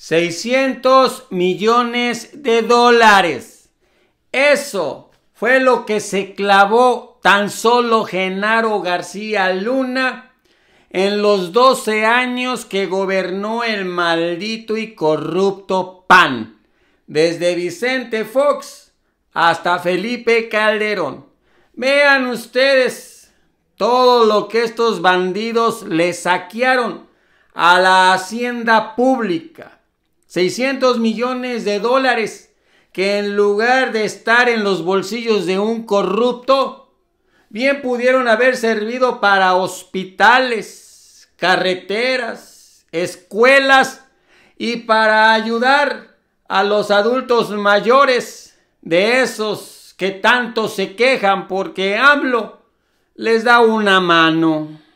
600 millones de dólares. Eso fue lo que se clavó tan solo Genaro García Luna en los 12 años que gobernó el maldito y corrupto PAN, desde Vicente Fox hasta Felipe Calderón. Vean ustedes todo lo que estos bandidos le saquearon a la hacienda pública. 600 millones de dólares que en lugar de estar en los bolsillos de un corrupto, bien pudieron haber servido para hospitales, carreteras, escuelas y para ayudar a los adultos mayores de esos que tanto se quejan porque hablo les da una mano.